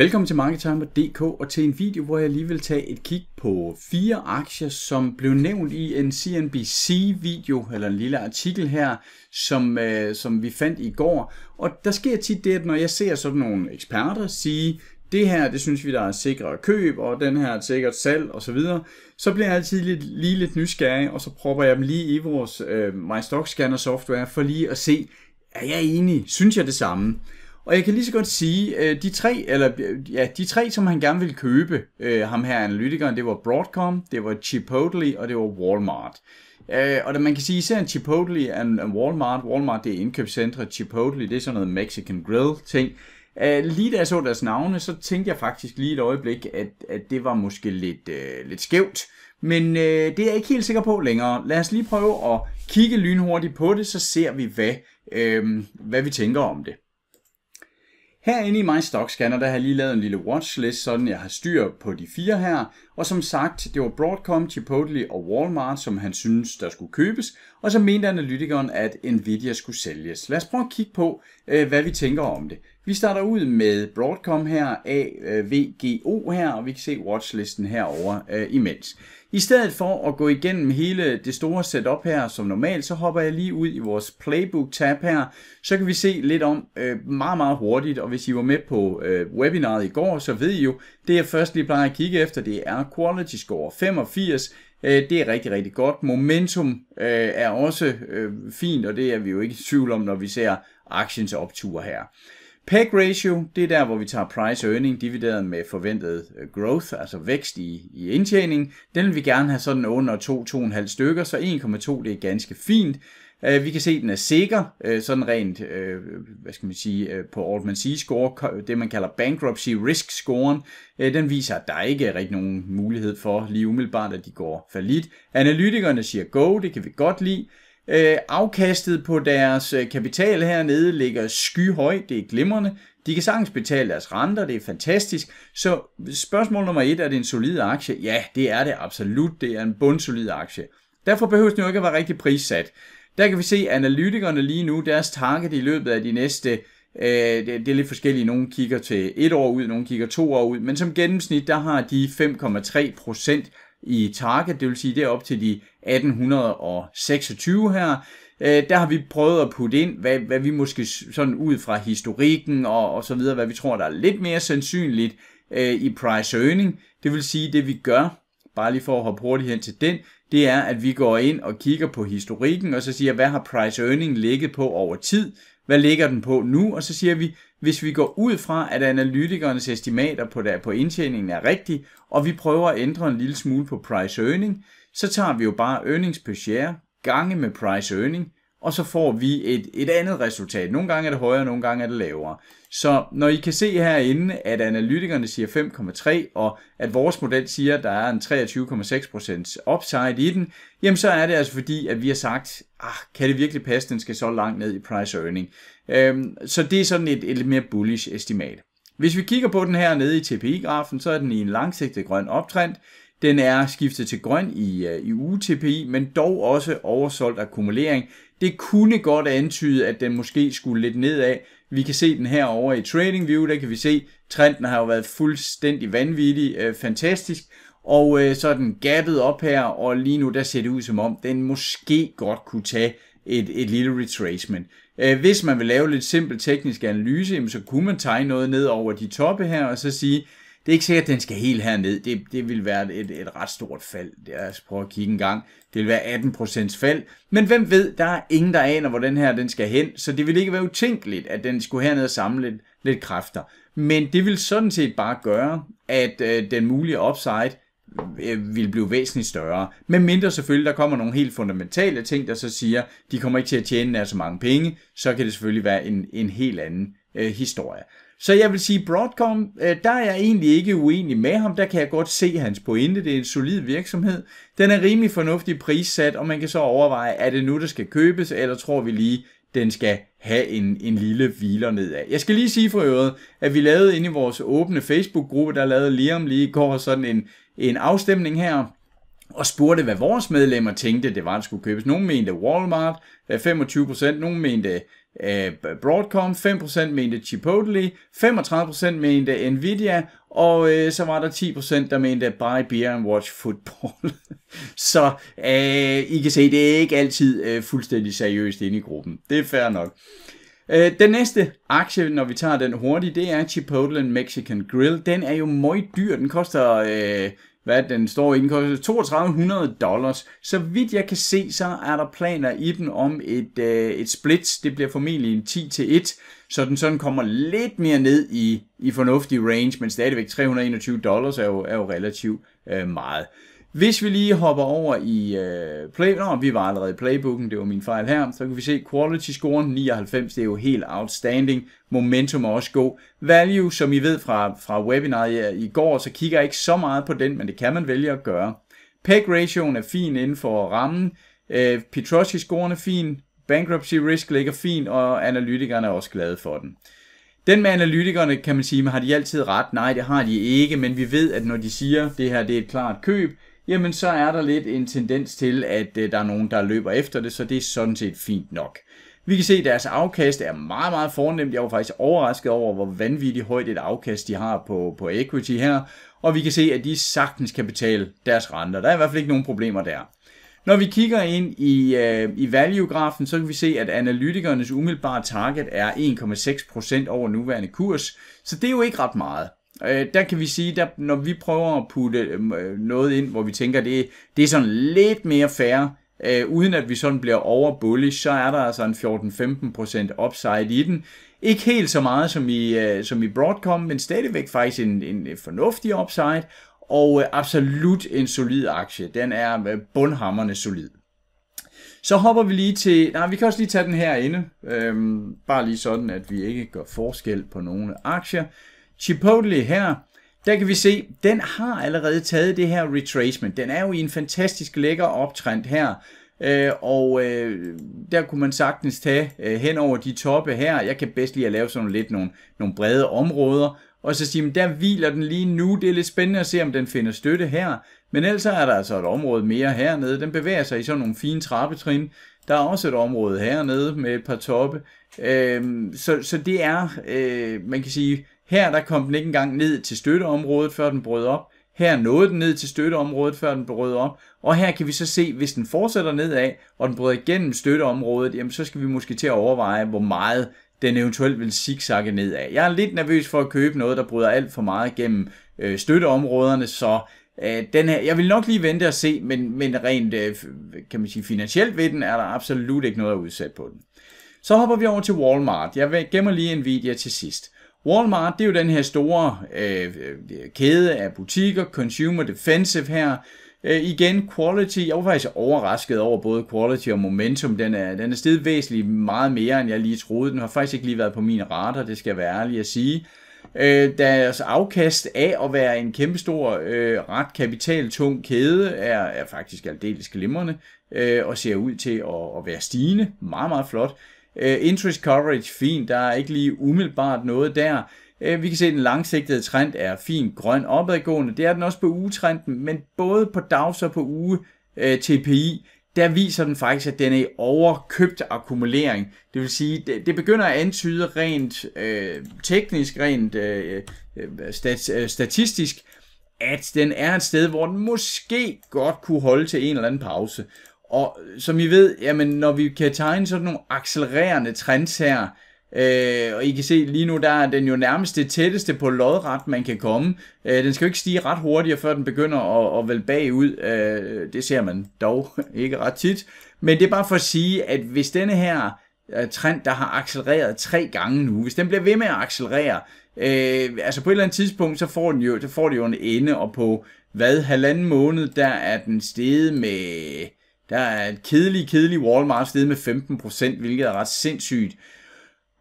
Velkommen til MarketTimer.dk og til en video, hvor jeg lige vil tage et kig på fire aktier, som blev nævnt i en CNBC-video, eller en lille artikel her, som, øh, som vi fandt i går. Og der sker tit det, at når jeg ser sådan nogle eksperter sige, det her, det synes vi, der er sikre køb, og den her er sikkert salg osv., så, så bliver jeg altid lidt, lige lidt nysgerrig, og så propper jeg dem lige i vores øh, My Stock Scanner software, for lige at se, er jeg enig? Synes jeg det samme? Og jeg kan lige så godt sige, øh, de tre, eller, ja, de tre, som han gerne ville købe, øh, ham her analytikeren, det var Broadcom, det var Chipotle, og det var Walmart. Øh, og da man kan sige, især Chipotle og Walmart, Walmart det er indkøbscentret, Chipotle det er sådan noget Mexican Grill ting, Uh, lige da jeg så deres navne, så tænkte jeg faktisk lige et øjeblik, at, at det var måske lidt, uh, lidt skævt. Men uh, det er jeg ikke helt sikker på længere. Lad os lige prøve at kigge lynhurtigt på det, så ser vi, hvad, uh, hvad vi tænker om det. Herinde i min Scanner, der har jeg lige lavet en lille watchlist, sådan jeg har styr på de fire her. Og som sagt, det var Broadcom, Chipotle og Walmart, som han synes, der skulle købes. Og så mente analytikeren, at Nvidia skulle sælges. Lad os prøve at kigge på, øh, hvad vi tænker om det. Vi starter ud med Broadcom her, AVGO øh, her, og vi kan se watchlisten herover øh, imens. I stedet for at gå igennem hele det store setup her som normalt, så hopper jeg lige ud i vores playbook-tab her. Så kan vi se lidt om øh, meget, meget hurtigt, og hvis I var med på øh, webinaret i går, så ved I jo, det jeg først lige plejer at kigge efter, det er Quality Score 85. Øh, det er rigtig, rigtig godt. Momentum øh, er også øh, fint, og det er vi jo ikke i tvivl om, når vi ser aktiens optur her. PEG ratio, det er der, hvor vi tager price earning divideret med forventet øh, growth, altså vækst i, i indtjening. Den vil vi gerne have sådan under 2-2,5 stykker, så 1,2 det er ganske fint. Øh, vi kan se, at den er sikker, øh, sådan rent, hvad skal man sige, på Altman C-score, det man kalder bankruptcy risk scoren, den viser, at der ikke er rigtig nogen mulighed for lige umiddelbart, at de går for lidt. Analytikerne siger go, det kan vi godt lide. Øh, afkastet på deres øh, kapital hernede ligger skyhøj, det er glimrende. De kan sagtens betale deres renter, det er fantastisk. Så spørgsmål nummer et, er det en solid aktie? Ja, det er det absolut, det er en bundsolid aktie. Derfor behøver den jo ikke at være rigtig prissat. Der kan vi se, at analytikerne lige nu, deres target i løbet af de næste, øh, det, er lidt forskelligt, nogle kigger til et år ud, nogle kigger to år ud, men som gennemsnit, der har de 5,3 i Target, det vil sige derop til de 1826 her, øh, der har vi prøvet at putte ind, hvad, hvad vi måske sådan ud fra historikken og, og så videre, hvad vi tror, der er lidt mere sandsynligt øh, i price earning. Det vil sige, det vi gør, bare lige for at hoppe hurtigt hen til den, det er, at vi går ind og kigger på historikken, og så siger, hvad har price earning ligget på over tid? hvad ligger den på nu? Og så siger vi, hvis vi går ud fra, at analytikernes estimater på, der, på indtjeningen er rigtige, og vi prøver at ændre en lille smule på price earning, så tager vi jo bare earnings per share gange med price earning, og så får vi et, et andet resultat. Nogle gange er det højere, nogle gange er det lavere. Så når I kan se herinde, at analytikerne siger 5,3, og at vores model siger, at der er en 23,6% upside i den, jamen så er det altså fordi, at vi har sagt, ah, kan det virkelig passe, den skal så langt ned i price earning. Øhm, så det er sådan et, et lidt mere bullish estimat. Hvis vi kigger på den her nede i TPI-grafen, så er den i en langsigtet grøn optrend. Den er skiftet til grøn i, øh, i uge-TPI, men dog også oversolgt akkumulering. Det kunne godt antyde, at den måske skulle lidt nedad. Vi kan se den her over i TradingView, der kan vi se, trenden har jo været fuldstændig vanvittig, øh, fantastisk. Og øh, så er den gappet op her, og lige nu der ser det ud som om, den måske godt kunne tage et, et lille retracement. Øh, hvis man vil lave lidt simpel teknisk analyse, jamen, så kunne man tegne noget ned over de toppe her, og så sige, det er ikke sikkert, at den skal helt herned. Det, det vil være et, et ret stort fald. jeg os prøve at kigge en gang. Det vil være 18% fald. Men hvem ved, der er ingen, der aner, hvor den her den skal hen. Så det vil ikke være utænkeligt, at den skulle herned og samle lidt, lidt kræfter. Men det vil sådan set bare gøre, at øh, den mulige upside øh, vil blive væsentligt større. Men mindre selvfølgelig, der kommer nogle helt fundamentale ting, der så siger, de kommer ikke til at tjene nær så mange penge, så kan det selvfølgelig være en, en helt anden øh, historie. Så jeg vil sige, Broadcom, øh, der er jeg egentlig ikke uenig med ham. Der kan jeg godt se hans pointe. Det er en solid virksomhed. Den er rimelig fornuftig prissat, og man kan så overveje, er det nu, der skal købes, eller tror vi lige, den skal have en, en lille hviler nedad. Jeg skal lige sige for øvrigt, at vi lavede inde i vores åbne Facebook-gruppe, der lavede lige om lige går sådan en, en afstemning her, og spurgte, hvad vores medlemmer tænkte, det var, at skulle købes. Nogle mente Walmart, 25%, nogle mente Øh, Broadcom, 5% mente Chipotle, 35% mente Nvidia, og øh, så var der 10%, der mente Buy Beer and Watch Football. så øh, I kan se, det er ikke altid øh, fuldstændig seriøst inde i gruppen. Det er fair nok. Øh, den næste aktie, når vi tager den hurtigt, det er Chipotle Mexican Grill. Den er jo meget dyr. Den koster øh, hvad den står i, den koster 3200 dollars. Så vidt jeg kan se, så er der planer i den om et, øh, et split, det bliver formentlig en 10 til 1, så den sådan kommer lidt mere ned i, i fornuftig range, men stadigvæk 321 dollars er jo, er jo relativt øh, meget. Hvis vi lige hopper over i øh, play, Nå, vi var allerede i playbooken, det var min fejl her, så kan vi se quality scoren 99, det er jo helt outstanding. Momentum er også god. Value, som I ved fra, fra webinaret i går, så kigger jeg ikke så meget på den, men det kan man vælge at gøre. Peg ratioen er fin inden for rammen. Øh, Petroski scoren er fin. Bankruptcy risk ligger fin, og analytikerne er også glade for den. Den med analytikerne kan man sige, har de altid ret? Nej, det har de ikke, men vi ved, at når de siger, at det her det er et klart køb, jamen så er der lidt en tendens til, at øh, der er nogen, der løber efter det, så det er sådan set fint nok. Vi kan se, at deres afkast er meget, meget fornemt. Jeg var faktisk overrasket over, hvor vanvittigt højt et afkast de har på, på equity her. Og vi kan se, at de sagtens kan betale deres renter. Der er i hvert fald ikke nogen problemer der. Når vi kigger ind i, øh, i value-grafen, så kan vi se, at analytikernes umiddelbare target er 1,6% over nuværende kurs. Så det er jo ikke ret meget. Øh, der kan vi sige, der, når vi prøver at putte øh, øh, noget ind, hvor vi tænker, det, det er sådan lidt mere fair, øh, uden at vi sådan bliver overbullish, så er der altså en 14-15% upside i den. Ikke helt så meget som i, øh, som i Broadcom, men stadigvæk faktisk en, en fornuftig upside, og øh, absolut en solid aktie. Den er øh, bundhammerne solid. Så hopper vi lige til, nej vi kan også lige tage den her herinde, øhm, bare lige sådan, at vi ikke gør forskel på nogle aktier. Chipotle her, der kan vi se, den har allerede taget det her retracement. Den er jo i en fantastisk lækker optrend her. Øh, og øh, der kunne man sagtens tage øh, hen over de toppe her. Jeg kan bedst lige at lave sådan lidt nogle, nogle brede områder. Og så sige, der hviler den lige nu. Det er lidt spændende at se, om den finder støtte her. Men ellers er der altså et område mere hernede. Den bevæger sig i sådan nogle fine trappetrin. Der er også et område hernede med et par toppe. Øh, så, så det er, øh, man kan sige, her der kom den ikke engang ned til støtteområdet, før den brød op. Her nåede den ned til støtteområdet, før den brød op. Og her kan vi så se, hvis den fortsætter nedad, og den bryder igennem støtteområdet, jamen så skal vi måske til at overveje, hvor meget den eventuelt vil zigzagge nedad. Jeg er lidt nervøs for at købe noget, der bryder alt for meget gennem øh, støtteområderne, så øh, den her, jeg vil nok lige vente og se, men, men rent øh, kan man sige, finansielt ved den, er der absolut ikke noget at udsætte på den. Så hopper vi over til Walmart. Jeg gemmer lige en video til sidst. Walmart, det er jo den her store øh, kæde af butikker, consumer defensive her. Øh, igen, quality, jeg var faktisk overrasket over både quality og momentum. Den er, den er steget væsentligt meget mere, end jeg lige troede. Den har faktisk ikke lige været på min radar, det skal jeg være ærlig at sige. Øh, deres afkast af at være en kæmpestor, øh, ret kapitaltung kæde er, er faktisk aldeles glimrende øh, og ser ud til at, at være stigende. Meget, meget flot. Uh, interest coverage, fint, der er ikke lige umiddelbart noget der. Uh, vi kan se, at den langsigtede trend er fin grøn opadgående. Det er den også på ugetrenden, men både på dags og på uge uh, øh, TPI, der viser den faktisk, at den er i overkøbt akkumulering. Det vil sige, det, det begynder at antyde rent uh, teknisk, rent uh, stat, uh, statistisk, at den er et sted, hvor den måske godt kunne holde til en eller anden pause. Og som I ved, jamen, når vi kan tegne sådan nogle accelererende trends her, Øh, og I kan se lige nu, der er den jo nærmest det tætteste på lodret, man kan komme. Øh, den skal jo ikke stige ret hurtigt, før den begynder at, at vælge bagud. Øh, det ser man dog ikke ret tit. Men det er bare for at sige, at hvis denne her øh, trend, der har accelereret tre gange nu, hvis den bliver ved med at accelerere, øh, altså på et eller andet tidspunkt, så får den jo, så får den jo en ende, og på hvad, halvanden måned, der er den steget med der er et kedelig, kedelig Walmart sted med 15%, hvilket er ret sindssygt.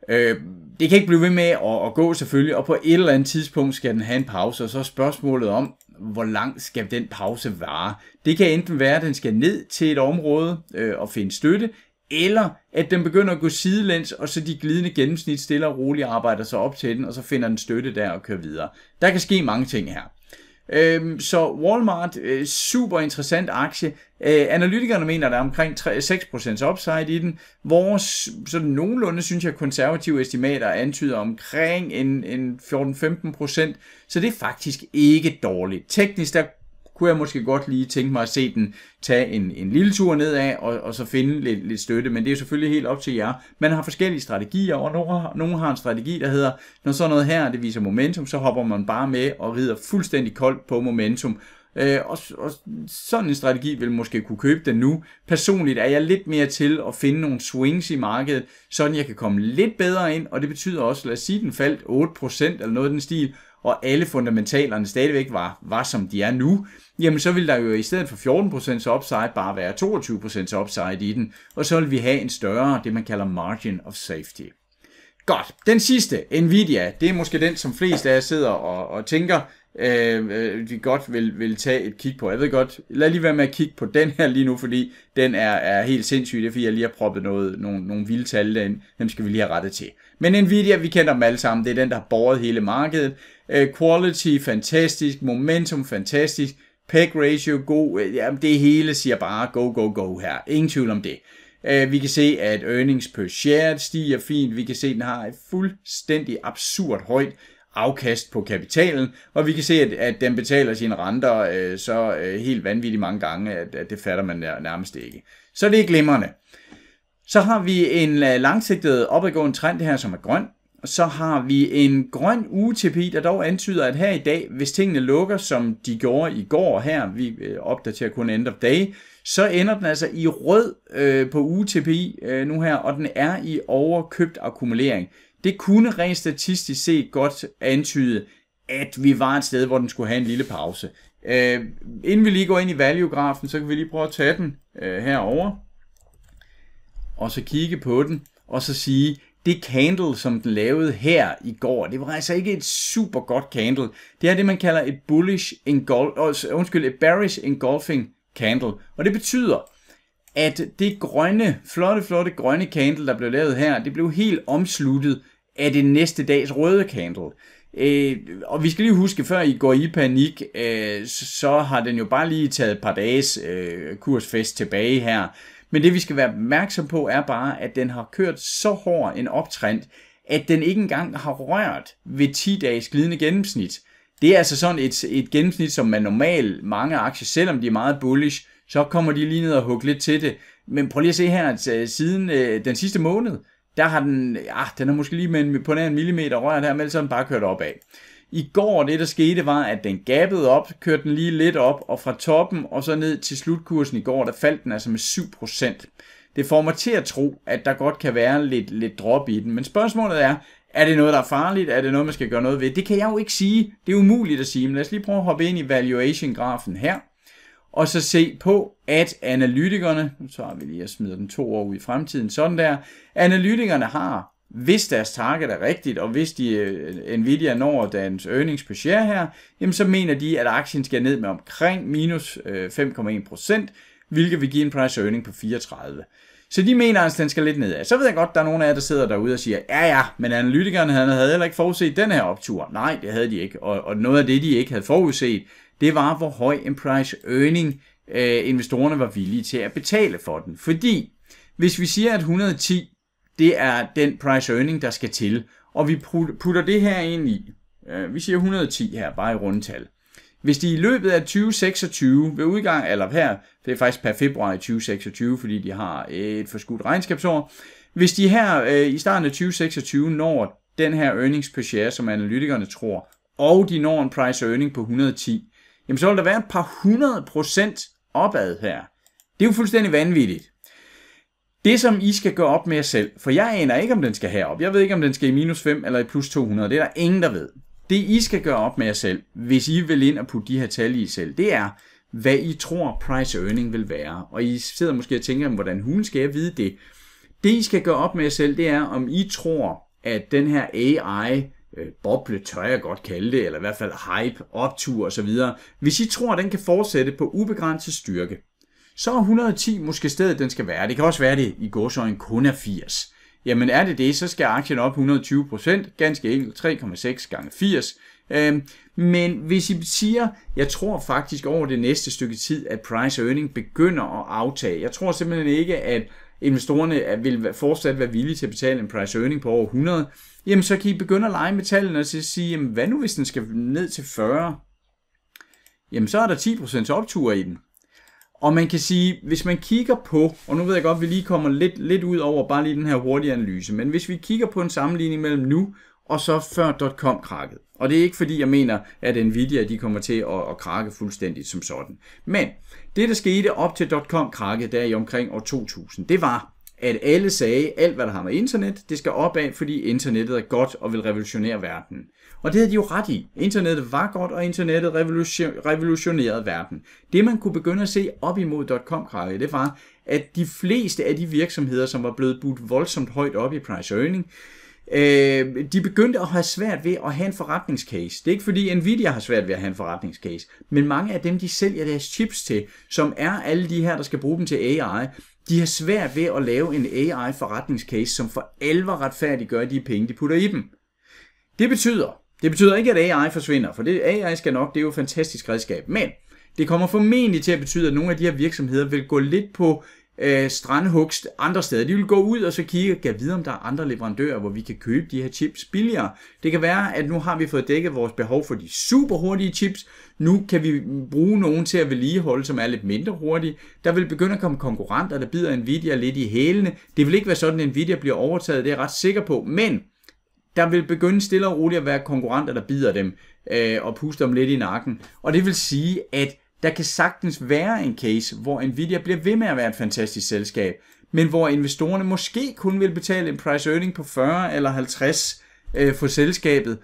Øh, det kan ikke blive ved med at, gå selvfølgelig, og på et eller andet tidspunkt skal den have en pause, og så er spørgsmålet om, hvor lang skal den pause vare. Det kan enten være, at den skal ned til et område øh, og finde støtte, eller at den begynder at gå sidelæns, og så de glidende gennemsnit stille og roligt arbejder sig op til den, og så finder den støtte der og kører videre. Der kan ske mange ting her. Øhm, så Walmart, øh, super interessant aktie. Øh, analytikerne mener, at der er omkring 3, 6% upside i den. Vores sådan nogenlunde, synes jeg, konservative estimater antyder omkring en, en 14-15%. Så det er faktisk ikke dårligt. Teknisk, der kunne jeg måske godt lige tænke mig at se den tage en, en lille tur nedad, og, og så finde lidt, lidt støtte, men det er selvfølgelig helt op til jer. Man har forskellige strategier, og nogle, nogle har en strategi, der hedder, når sådan noget her, det viser momentum, så hopper man bare med og rider fuldstændig koldt på momentum, Øh, og, og sådan en strategi vil måske kunne købe den nu. Personligt er jeg lidt mere til at finde nogle swings i markedet, sådan jeg kan komme lidt bedre ind, og det betyder også, lad os sige, den faldt 8% eller noget af den stil, og alle fundamentalerne stadigvæk var, var som de er nu, jamen så vil der jo i stedet for 14% upside bare være 22% upside i den, og så ville vi have en større, det man kalder margin of safety. Godt, den sidste, Nvidia, det er måske den, som flest af jer sidder og, og tænker, øh, vi øh, godt vil, vil tage et kig på. Jeg ved godt, lad lige være med at kigge på den her lige nu, fordi den er, er helt sindssyg. Det er fordi, jeg lige har proppet noget, nogle, nogle vilde tal derind. Dem skal vi lige have rettet til. Men Nvidia, vi kender dem alle sammen. Det er den, der har borget hele markedet. Øh, quality, fantastisk. Momentum, fantastisk. Peg ratio, god. Øh, jamen, det hele siger bare go, go, go her. Ingen tvivl om det. Øh, vi kan se, at earnings per share stiger fint. Vi kan se, at den har et fuldstændig absurd højt afkast på kapitalen, og vi kan se, at, at den betaler sine renter øh, så øh, helt vanvittigt mange gange, at, at det fatter man nærmest ikke. Så det er glimrende. Så har vi en øh, langsigtet opadgående trend her, som er grøn. Så har vi en grøn UTP, der dog antyder, at her i dag, hvis tingene lukker, som de gjorde i går her, vi øh, opdaterer kun end of day, så ender den altså i rød øh, på UTP øh, nu her, og den er i overkøbt akkumulering. Det kunne rent statistisk set godt antyde, at vi var et sted, hvor den skulle have en lille pause. Øh, inden vi lige går ind i value-grafen, så kan vi lige prøve at tage den øh, herover og så kigge på den, og så sige, det candle, som den lavede her i går, det var altså ikke et super godt candle. Det er det, man kalder et bullish engulf, undskyld, et bearish engulfing candle. Og det betyder, at det grønne, flotte, flotte grønne candle, der blev lavet her, det blev helt omsluttet af det næste dags røde candle. Øh, og vi skal lige huske, før I går i panik, øh, så har den jo bare lige taget et par dages øh, kursfest tilbage her. Men det vi skal være opmærksom på er bare, at den har kørt så hård en optrend, at den ikke engang har rørt ved 10 dages glidende gennemsnit. Det er altså sådan et, et gennemsnit, som man normalt mange aktier, selvom de er meget bullish, så kommer de lige ned og hugger lidt til det. Men prøv lige at se her, at øh, siden øh, den sidste måned, der har den, ah, den har måske lige med en, på en millimeter rør, der, men så den bare kørt opad. I går det der skete var, at den gappede op, kørte den lige lidt op, og fra toppen og så ned til slutkursen i går, der faldt den altså med 7%. Det får mig til at tro, at der godt kan være lidt, lidt drop i den, men spørgsmålet er, er det noget, der er farligt? Er det noget, man skal gøre noget ved? Det kan jeg jo ikke sige. Det er umuligt at sige, men lad os lige prøve at hoppe ind i valuation-grafen her, og så se på, at analytikerne, nu tager vi lige og smider den to år ud i fremtiden, sådan der, analytikerne har hvis deres target er rigtigt, og hvis de, øh, Nvidia når deres earnings per share her, jamen så mener de, at aktien skal ned med omkring minus 5,1%, øh, hvilket vil give en price earning på 34. Så de mener, at den skal lidt nedad. Så ved jeg godt, der er nogen af jer, der sidder derude og siger, ja ja, men analytikerne havde heller ikke forudset den her optur. Nej, det havde de ikke. Og, og noget af det, de ikke havde forudset, det var, hvor høj en price earning øh, investorerne var villige til at betale for den. Fordi, hvis vi siger, at 110 det er den price earning, der skal til. Og vi putter det her ind i, øh, vi siger 110 her, bare i rundtal. Hvis de i løbet af 2026 ved udgang, eller her, det er faktisk per februar i 2026, fordi de har et forskudt regnskabsår, hvis de her øh, i starten af 2026 når den her earnings per share, som analytikerne tror, og de når en price earning på 110, jamen så vil der være et par 100 opad her. Det er jo fuldstændig vanvittigt. Det, som I skal gøre op med jer selv, for jeg aner ikke, om den skal herop. Jeg ved ikke, om den skal i minus 5 eller i plus 200. Det er der ingen, der ved. Det, I skal gøre op med jer selv, hvis I vil ind og putte de her tal i selv, det er, hvad I tror price earning vil være. Og I sidder måske og tænker, hvordan hun skal jeg vide det? Det, I skal gøre op med jer selv, det er, om I tror, at den her AI øh, boble, tør jeg godt kalde det, eller i hvert fald hype, optur osv., hvis I tror, at den kan fortsætte på ubegrænset styrke, så er 110 måske stedet, den skal være. Det kan også være, det i godsøjen kun er 80. Jamen er det det, så skal aktien op 120%, ganske enkelt 3,6 gange 80. Øhm, men hvis I siger, jeg tror faktisk over det næste stykke tid, at price earning begynder at aftage. Jeg tror simpelthen ikke, at investorerne vil fortsat være villige til at betale en price earning på over 100, jamen så kan I begynde at lege med tallene og sige, jamen hvad nu hvis den skal ned til 40? Jamen så er der 10% optur i den. Og man kan sige, hvis man kigger på, og nu ved jeg godt, at vi lige kommer lidt, lidt ud over bare lige den her hurtige analyse, men hvis vi kigger på en sammenligning mellem nu og så før .com-krakket, og det er ikke fordi, jeg mener, at Nvidia de kommer til at, at krakke fuldstændigt som sådan. Men det, der skete op til .com-krakket der i omkring år 2000, det var, at alle sagde, alt hvad der har med internet, det skal opad, fordi internettet er godt og vil revolutionere verden. Og det havde de jo ret i. Internettet var godt, og internettet revolutionerede verden. Det man kunne begynde at se op imod .com det var, at de fleste af de virksomheder, som var blevet budt voldsomt højt op i price earning, Øh, de begyndte at have svært ved at have en forretningscase. Det er ikke fordi Nvidia har svært ved at have en forretningscase, men mange af dem, de sælger deres chips til, som er alle de her, der skal bruge dem til AI, de har svært ved at lave en AI-forretningscase, som for alvor retfærdiggør de penge, de putter i dem. Det betyder, det betyder ikke, at AI forsvinder, for det AI skal nok, det er jo et fantastisk redskab, men det kommer formentlig til at betyde, at nogle af de her virksomheder vil gå lidt på øh, strandhugst andre steder. De vil gå ud og så kigge, og vide om der er andre leverandører, hvor vi kan købe de her chips billigere. Det kan være, at nu har vi fået dækket vores behov for de super hurtige chips. Nu kan vi bruge nogen til at vedligeholde, som er lidt mindre hurtige. Der vil begynde at komme konkurrenter, der bider Nvidia lidt i hælene. Det vil ikke være sådan, at Nvidia bliver overtaget, det er jeg ret sikker på. Men der vil begynde stille og roligt at være konkurrenter, der bider dem øh, og puster dem lidt i nakken. Og det vil sige, at der kan sagtens være en case, hvor Nvidia bliver ved med at være et fantastisk selskab, men hvor investorerne måske kun vil betale en price earning på 40 eller 50 øh, for selskabet,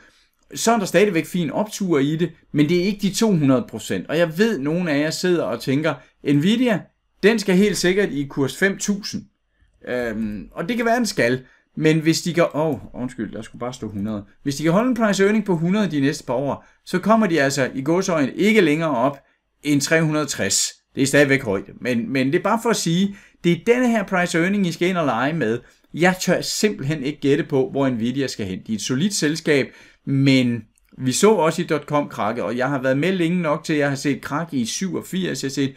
så er der stadigvæk fin optur i det, men det er ikke de 200%. Og jeg ved, at nogle af jer sidder og tænker, Nvidia, den skal helt sikkert i kurs 5.000. Øhm, og det kan være, den skal. Men hvis de kan... Åh, oh, undskyld, der skulle bare stå 100. Hvis de kan holde en price earning på 100 de næste par år, så kommer de altså i gåsøjne ikke længere op en 360. Det er stadigvæk højt. Men, men det er bare for at sige, det er denne her price earning, I skal ind og lege med. Jeg tør simpelthen ikke gætte på, hvor Nvidia skal hen. De er et solidt selskab, men vi så også i .com krakke, og jeg har været med længe nok til, at jeg har set krak i 87, jeg har set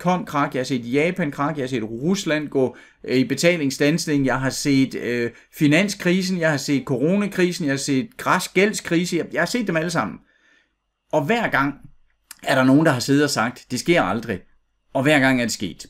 .com krak, jeg har set Japan krak, jeg har set Rusland gå øh, i betalingsstandsning, jeg har set øh, finanskrisen, jeg har set coronakrisen, jeg har set græs gældskrise, jeg, jeg har set dem alle sammen. Og hver gang, er der nogen, der har siddet og sagt, det sker aldrig. Og hver gang er det sket.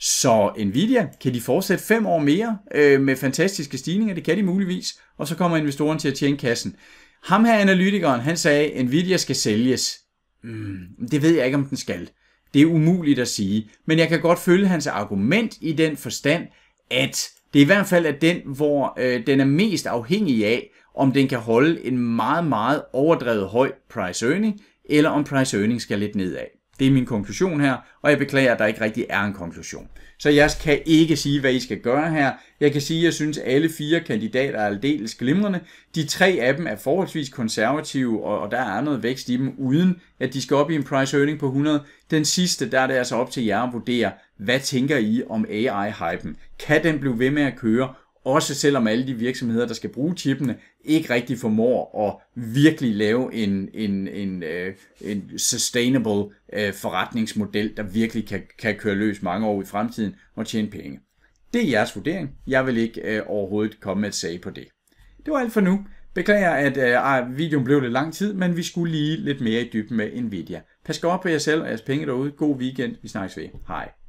Så Nvidia, kan de fortsætte fem år mere øh, med fantastiske stigninger? Det kan de muligvis. Og så kommer investoren til at tjene kassen. Ham her analytikeren, han sagde, Nvidia skal sælges. Mm, det ved jeg ikke, om den skal. Det er umuligt at sige. Men jeg kan godt følge hans argument i den forstand, at det i hvert fald er den, hvor øh, den er mest afhængig af, om den kan holde en meget, meget overdrevet høj price earning, eller om price earning skal lidt nedad. Det er min konklusion her, og jeg beklager, at der ikke rigtig er en konklusion. Så jeg kan ikke sige, hvad I skal gøre her. Jeg kan sige, at jeg synes, at alle fire kandidater er aldeles glimrende. De tre af dem er forholdsvis konservative, og der er noget vækst i dem, uden at de skal op i en price earning på 100. Den sidste, der er det altså op til jer at vurdere, hvad tænker I om AI-hypen? Kan den blive ved med at køre, også selvom alle de virksomheder, der skal bruge chippene, ikke rigtig formår at virkelig lave en, en, en, øh, en sustainable øh, forretningsmodel, der virkelig kan, kan køre løs mange år i fremtiden og tjene penge. Det er jeres vurdering. Jeg vil ikke øh, overhovedet komme med et sag på det. Det var alt for nu. Beklager, at øh, videoen blev lidt lang tid, men vi skulle lige lidt mere i dybden med Nvidia. Pas godt på jer selv og jeres penge derude. God weekend. Vi snakkes ved. Hej.